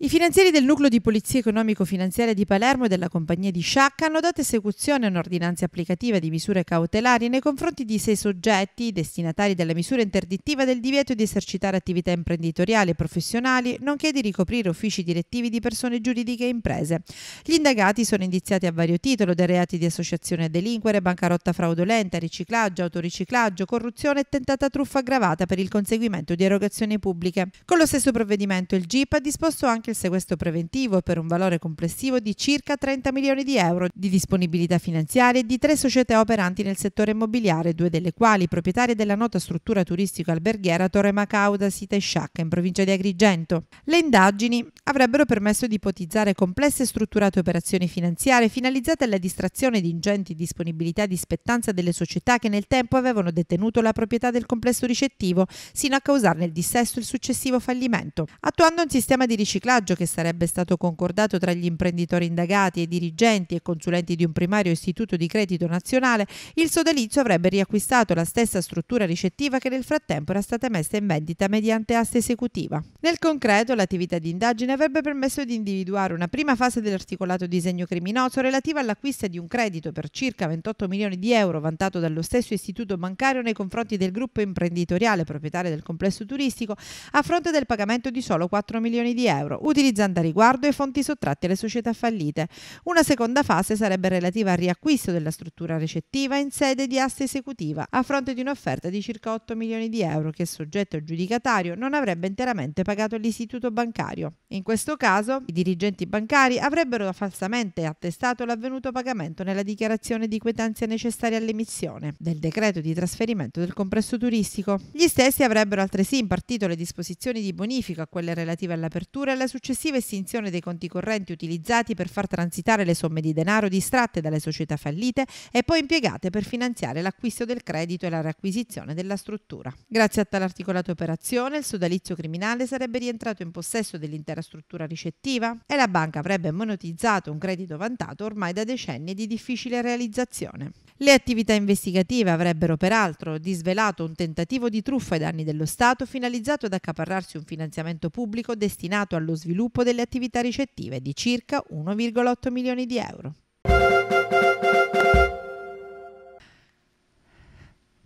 I finanzieri del nucleo di polizia economico-finanziaria di Palermo e della compagnia di Sciacca hanno dato esecuzione a un'ordinanza applicativa di misure cautelari nei confronti di sei soggetti destinatari della misura interdittiva del divieto di esercitare attività imprenditoriali e professionali, nonché di ricoprire uffici direttivi di persone giuridiche e imprese. Gli indagati sono indiziati a vario titolo dei reati di associazione a delinquere, bancarotta fraudolenta, riciclaggio, autoriciclaggio, corruzione e tentata truffa aggravata per il conseguimento di erogazioni pubbliche. Con lo stesso provvedimento il GIP ha disposto anche anche il sequestro preventivo per un valore complessivo di circa 30 milioni di euro di disponibilità finanziarie di tre società operanti nel settore immobiliare, due delle quali proprietarie della nota struttura turistica alberghiera Torre Macauda Sita e Sciacca in provincia di Agrigento. Le indagini avrebbero permesso di ipotizzare complesse e strutturate operazioni finanziarie finalizzate alla distrazione di ingenti disponibilità di spettanza delle società che nel tempo avevano detenuto la proprietà del complesso ricettivo sino a causarne il dissesto e il successivo fallimento. Attuando un sistema di riciclaggio viaggio che sarebbe stato concordato tra gli imprenditori indagati e dirigenti e consulenti di un primario istituto di credito nazionale, il sodalizio avrebbe riacquistato la stessa struttura ricettiva che nel frattempo era stata messa in vendita mediante asta esecutiva. Nel concreto, l'attività di indagine avrebbe permesso di individuare una prima fase dell'articolato disegno criminoso relativa all'acquisto di un credito per circa 28 milioni di euro vantato dallo stesso istituto bancario nei confronti del gruppo imprenditoriale proprietario del complesso turistico a fronte del pagamento di solo 4 milioni di euro, utilizzando a riguardo i fonti sottratti alle società fallite. Una seconda fase sarebbe relativa al riacquisto della struttura recettiva in sede di asta esecutiva a fronte di un'offerta di circa 8 milioni di euro che il soggetto giudicatario non avrebbe interamente pagato all'istituto bancario. In questo caso i dirigenti bancari avrebbero falsamente attestato l'avvenuto pagamento nella dichiarazione di quietanza necessarie all'emissione del decreto di trasferimento del compresso turistico. Gli stessi avrebbero altresì impartito le disposizioni di bonifico a quelle relative all'apertura e alla successiva successiva estinzione dei conti correnti utilizzati per far transitare le somme di denaro distratte dalle società fallite e poi impiegate per finanziare l'acquisto del credito e la riacquisizione della struttura. Grazie a tale articolata operazione il sodalizio criminale sarebbe rientrato in possesso dell'intera struttura ricettiva e la banca avrebbe monetizzato un credito vantato ormai da decenni di difficile realizzazione. Le attività investigative avrebbero peraltro disvelato un tentativo di truffa ai danni dello Stato finalizzato ad accaparrarsi un finanziamento pubblico destinato allo sviluppo delle attività ricettive di circa 1,8 milioni di euro.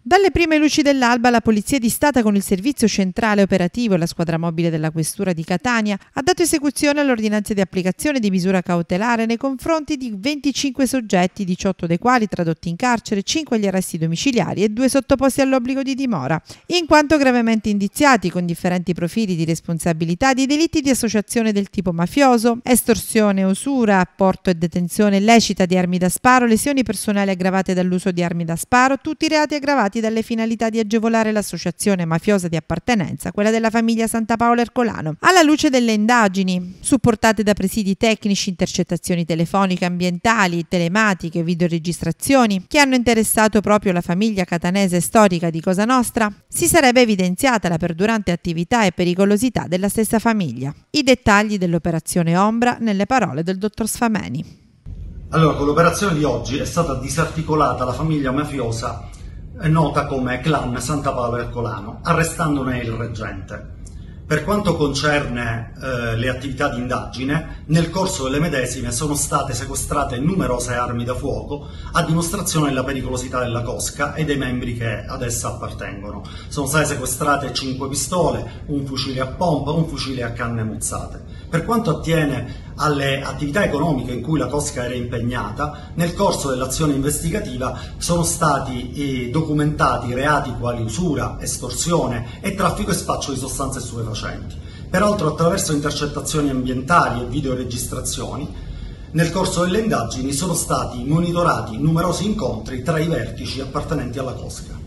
Dalle prime luci dell'alba la Polizia di Stato con il servizio centrale operativo e la squadra mobile della Questura di Catania ha dato esecuzione all'ordinanza di applicazione di misura cautelare nei confronti di 25 soggetti, 18 dei quali tradotti in carcere, 5 agli arresti domiciliari e 2 sottoposti all'obbligo di dimora, in quanto gravemente indiziati con differenti profili di responsabilità di delitti di associazione del tipo mafioso, estorsione, usura, apporto e detenzione illecita di armi da sparo, lesioni personali aggravate dall'uso di armi da sparo, tutti i reati aggravati motivati dalle finalità di agevolare l'associazione mafiosa di appartenenza, quella della famiglia Santa Paola Ercolano. Alla luce delle indagini, supportate da presidi tecnici, intercettazioni telefoniche, ambientali, telematiche, videoregistrazioni, che hanno interessato proprio la famiglia catanese storica di Cosa Nostra, si sarebbe evidenziata la perdurante attività e pericolosità della stessa famiglia. I dettagli dell'operazione Ombra nelle parole del dottor Sfameni. Allora, con l'operazione di oggi è stata disarticolata la famiglia mafiosa nota come clan Santa Paola Colano, arrestandone il reggente. Per quanto concerne eh, le attività di indagine, nel corso delle medesime sono state sequestrate numerose armi da fuoco a dimostrazione della pericolosità della cosca e dei membri che ad essa appartengono. Sono state sequestrate 5 pistole, un fucile a pompa, un fucile a canne mozzate. Per quanto attiene alle attività economiche in cui la Cosca era impegnata, nel corso dell'azione investigativa sono stati eh, documentati reati quali usura, estorsione e traffico e spaccio di sostanze stupefacenti. Peraltro attraverso intercettazioni ambientali e videoregistrazioni nel corso delle indagini sono stati monitorati numerosi incontri tra i vertici appartenenti alla Cosca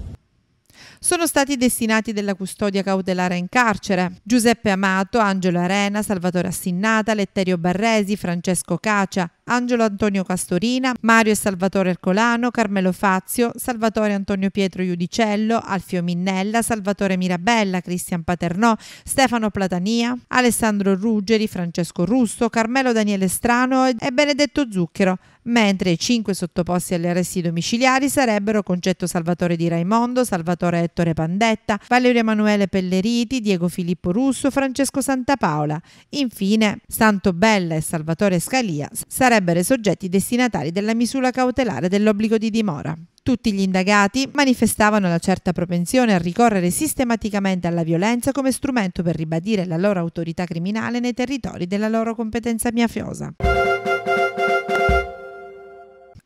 sono stati destinati della custodia cautelare in carcere. Giuseppe Amato, Angelo Arena, Salvatore Assinnata, Letterio Barresi, Francesco Cacia, Angelo Antonio Castorina, Mario e Salvatore Ercolano, Carmelo Fazio, Salvatore Antonio Pietro Iudicello, Alfio Minnella, Salvatore Mirabella, Cristian Paternò, Stefano Platania, Alessandro Ruggeri, Francesco Russo, Carmelo Daniele Strano e Benedetto Zucchero, mentre i cinque sottoposti alle arresti domiciliari sarebbero Concetto Salvatore di Raimondo, Salvatore Ettore Pandetta, Valerio Emanuele Pelleriti, Diego Filippo Russo, Francesco Santapaola. Infine, Santo Bella e Salvatore Scalia sarebbero sarebbero i soggetti destinatari della misura cautelare dell'obbligo di dimora. Tutti gli indagati manifestavano la certa propensione a ricorrere sistematicamente alla violenza come strumento per ribadire la loro autorità criminale nei territori della loro competenza mafiosa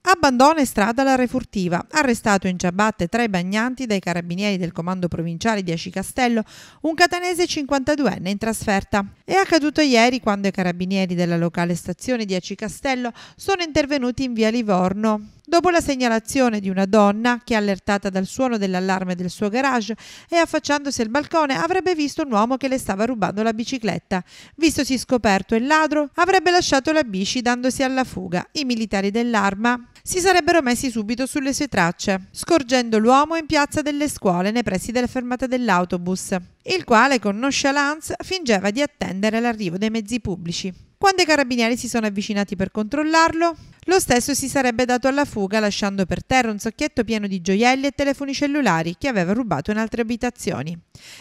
abbandona in strada la refurtiva, arrestato in ciabatte tra i bagnanti dai carabinieri del comando provinciale di Acicastello, un catanese 52enne in trasferta. È accaduto ieri quando i carabinieri della locale stazione di Acicastello sono intervenuti in via Livorno Dopo la segnalazione di una donna che, allertata dal suono dell'allarme del suo garage e affacciandosi al balcone, avrebbe visto un uomo che le stava rubando la bicicletta. Vistosi scoperto e ladro, avrebbe lasciato la bici dandosi alla fuga. I militari dell'arma si sarebbero messi subito sulle sue tracce, scorgendo l'uomo in piazza delle scuole nei pressi della fermata dell'autobus il quale con nonchalance fingeva di attendere l'arrivo dei mezzi pubblici. Quando i carabinieri si sono avvicinati per controllarlo, lo stesso si sarebbe dato alla fuga lasciando per terra un sacchietto pieno di gioielli e telefoni cellulari che aveva rubato in altre abitazioni.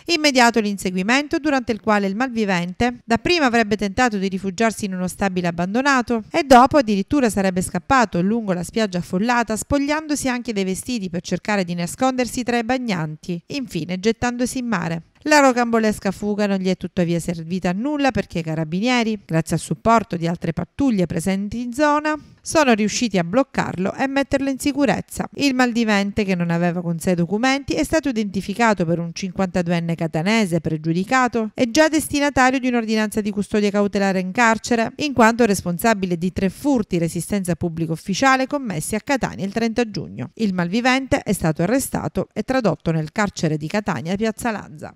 Immediato l'inseguimento durante il quale il malvivente dapprima avrebbe tentato di rifugiarsi in uno stabile abbandonato e dopo addirittura sarebbe scappato lungo la spiaggia affollata spogliandosi anche dei vestiti per cercare di nascondersi tra i bagnanti, infine gettandosi in mare. La rocambolesca fuga non gli è tuttavia servita a nulla perché i carabinieri, grazie al supporto di altre pattuglie presenti in zona, sono riusciti a bloccarlo e metterlo in sicurezza. Il maldivente, che non aveva con sé documenti, è stato identificato per un 52enne catanese pregiudicato e già destinatario di un'ordinanza di custodia cautelare in carcere, in quanto responsabile di tre furti resistenza pubblico ufficiale commessi a Catania il 30 giugno. Il malvivente è stato arrestato e tradotto nel carcere di Catania, Piazza Lanza.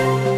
thank you